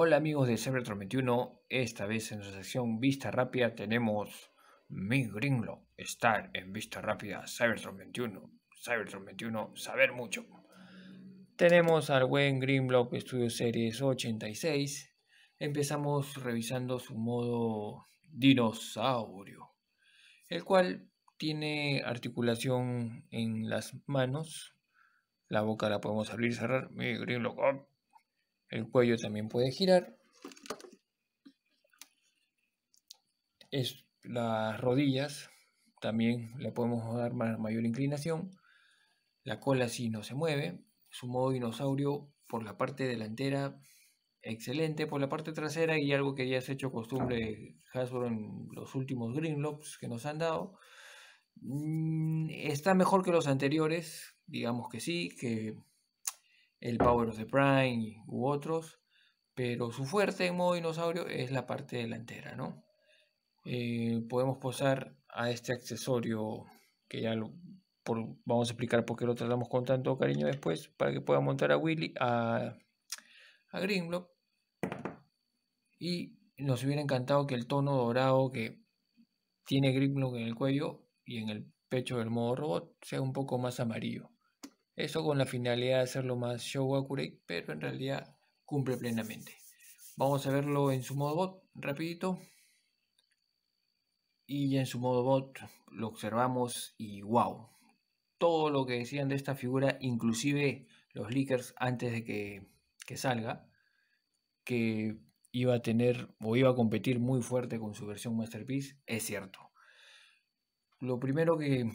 Hola amigos de Cybertron21, esta vez en nuestra sección Vista Rápida tenemos Mi Grimlock, estar en Vista Rápida Cybertron21, Cybertron21, saber mucho. Tenemos al buen Grimlock Studio Series 86. Empezamos revisando su modo dinosaurio, el cual tiene articulación en las manos. La boca la podemos abrir y cerrar. Mi Grimlock, ¡oh! El cuello también puede girar. Es, las rodillas también le podemos dar mayor inclinación. La cola sí no se mueve. Su modo dinosaurio por la parte delantera, excelente. Por la parte trasera y algo que ya se ha hecho costumbre ah. Hasbro en los últimos locks que nos han dado. Mm, está mejor que los anteriores, digamos que sí, que el Power of the Prime u otros, pero su fuerte en modo dinosaurio es la parte delantera, ¿no? Eh, podemos posar a este accesorio que ya lo, vamos a explicar por qué lo tratamos con tanto cariño después para que pueda montar a Willy a, a y nos hubiera encantado que el tono dorado que tiene Grimlock en el cuello y en el pecho del modo robot sea un poco más amarillo eso con la finalidad de hacerlo más show accurate, pero en realidad cumple plenamente. Vamos a verlo en su modo bot, rapidito. Y en su modo bot lo observamos y wow. Todo lo que decían de esta figura, inclusive los leakers antes de que, que salga, que iba a tener o iba a competir muy fuerte con su versión Masterpiece, es cierto. Lo primero que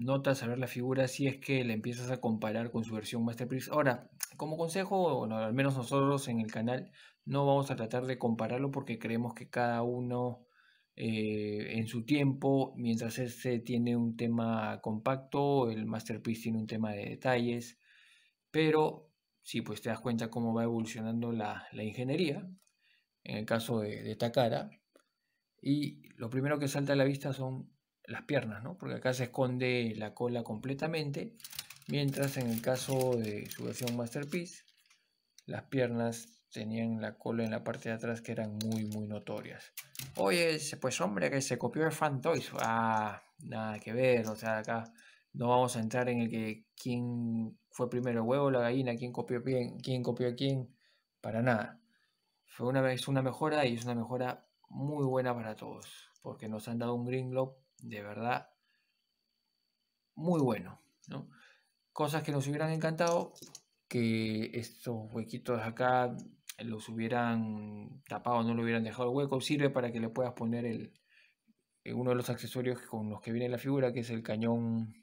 notas a ver la figura si es que la empiezas a comparar con su versión Masterpiece. Ahora, como consejo, bueno, al menos nosotros en el canal no vamos a tratar de compararlo porque creemos que cada uno eh, en su tiempo, mientras este tiene un tema compacto, el Masterpiece tiene un tema de detalles, pero si pues te das cuenta cómo va evolucionando la, ingeniería, en el caso de, esta cara y lo primero que salta a la vista son las piernas, ¿no? porque acá se esconde la cola completamente, mientras en el caso de su versión Masterpiece, las piernas tenían la cola en la parte de atrás que eran muy, muy notorias. Oye, pues hombre, que se copió el Fantoys. Ah, nada que ver, o sea, acá no vamos a entrar en el que quién fue primero, el huevo la gallina, quién copió quién, quién copió a quién, para nada. Fue una, es una mejora y es una mejora muy buena para todos, porque nos han dado un Green Globe de verdad muy bueno. Cosas que nos hubieran encantado, que estos huequitos acá los hubieran tapado, no lo hubieran dejado el hueco, sirve para que le puedas poner el, eh, uno de los accesorios con los que viene la figura, que es el cañón,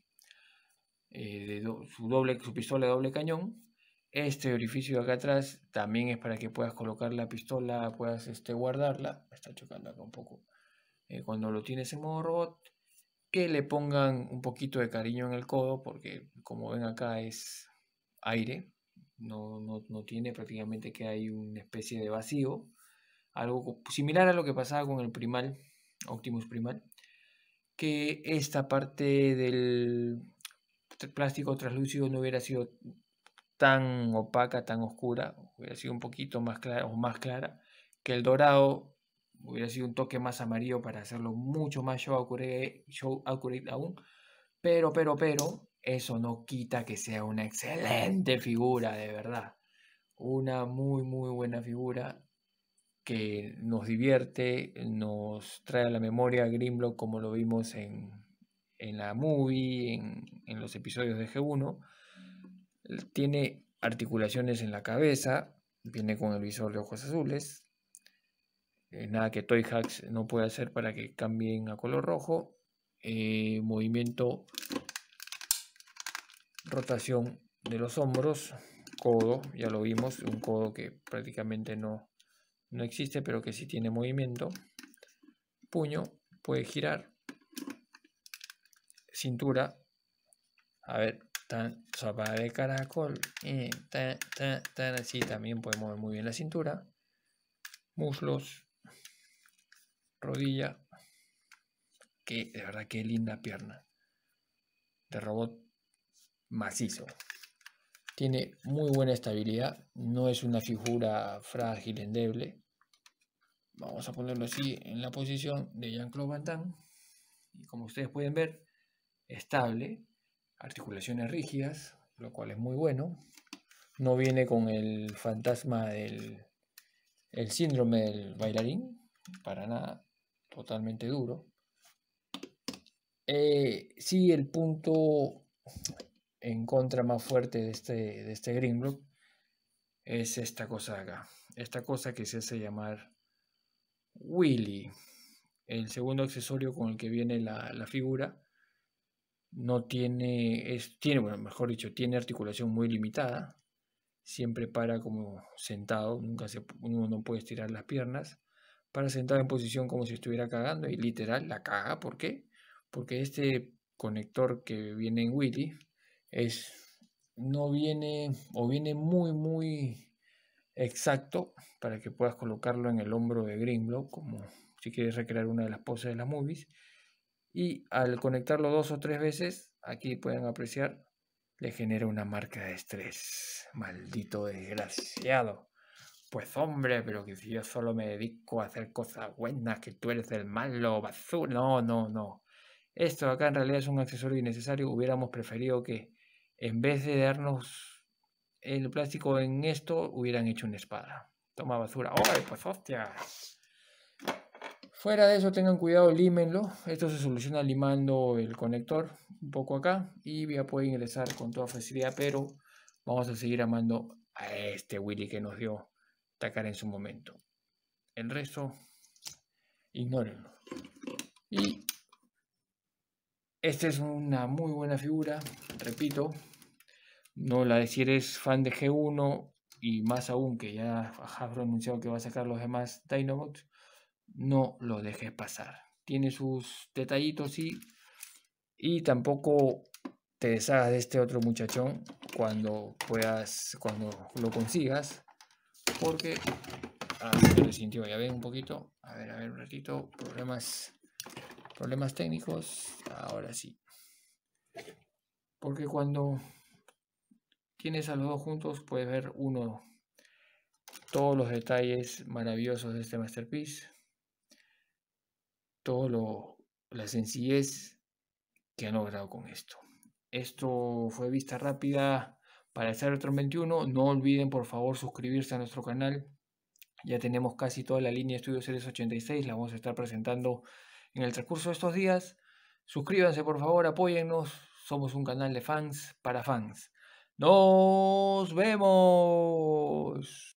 eh, de su, doble, su pistola de doble cañón. Este orificio de acá atrás también es para que puedas colocar la pistola, puedas este, guardarla. está chocando acá un poco. Eh, cuando lo tiene ese modo robot, que le pongan un poquito de cariño en el codo, porque como ven acá es aire, no, no tiene prácticamente que hay una especie de vacío, algo similar a lo que pasaba con el primal, Optimus Primal, que esta parte del plástico translúcido no hubiera sido tan opaca, tan oscura, hubiera sido un poquito más clara o más clara, que el dorado hubiera sido un toque más amarillo para hacerlo mucho más show accurate, aún. Pero, pero, pero, eso no quita que sea una excelente figura, de verdad. Una muy, muy buena figura que nos divierte, nos trae a la memoria a Grimlock. como lo vimos en, la movie, en, en los episodios de G1. Tiene articulaciones en la cabeza, viene con el visor de ojos azules, eh, nada que Toy Hacks no puede hacer para que cambien a color rojo. Eh, movimiento, rotación de los hombros, codo, ya lo vimos, un codo que prácticamente no, no existe, pero que sí tiene movimiento. Puño, puede girar. Cintura, a ver, tan, de caracol, eh, así también puede mover muy bien la cintura muslos, rodilla. Que de verdad, qué linda pierna. De robot macizo. Tiene muy buena estabilidad. No es una figura frágil, endeble. Vamos a ponerlo así en la posición de Jean-Claude Van Damme. Y como ustedes pueden ver, estable. Articulaciones rígidas, lo cual es muy bueno. No viene con el fantasma del el síndrome del bailarín, para nada totalmente duro. Eh, sí, el punto en contra más fuerte de este, de este es esta cosa de acá. Esta cosa que se hace llamar Willy. El segundo accesorio con el que viene la, figura no tiene, es, tiene, bueno, mejor dicho, tiene articulación muy limitada. Siempre para como sentado, nunca se, uno no puede estirar las piernas para sentar en posición como si estuviera cagando y literal la caga. ¿Por qué? Porque este conector que viene en Willy es no viene o viene muy muy exacto para que puedas colocarlo en el hombro de Grimlock, como si quieres recrear una de las poses de las movies y al conectarlo dos o tres veces aquí pueden apreciar le genera una marca de estrés maldito desgraciado pues hombre, pero que si yo solo me dedico a hacer cosas buenas, que tú eres el malo, basura. No, no, no. Esto acá en realidad es un accesorio innecesario. Hubiéramos preferido que en vez de darnos el plástico en esto, hubieran hecho una espada. Toma basura. ¡Ay, pues hostia! Fuera de eso, tengan cuidado, límenlo. Esto se soluciona limando el conector un poco acá y ya puede ingresar con toda facilidad, pero vamos a seguir amando a este Willy que nos dio atacar en su momento. El resto, ignórenlo. Y esta es una muy buena figura, repito. No la de si eres fan de G1 y más aún que ya ha anunciado que va a sacar los demás Dinobots no lo dejes pasar. Tiene sus detallitos y, y tampoco te deshagas de este otro muchachón cuando puedas, cuando lo consigas. Porque. A ver, sintió, ya ven un poquito. A ver, a ver, un ratito. Problemas. Problemas técnicos. Ahora sí. Porque cuando tienes a los dos juntos, puedes ver uno. Todos los detalles maravillosos de este masterpiece. Todo La sencillez que han logrado con esto. Esto fue vista rápida para el 21. No olviden por favor suscribirse a nuestro canal. Ya tenemos casi toda la línea de Estudio Series 86, la vamos a estar presentando en el transcurso de estos días. Suscríbanse por favor, apóyennos. Somos un canal de fans para fans. Nos vemos.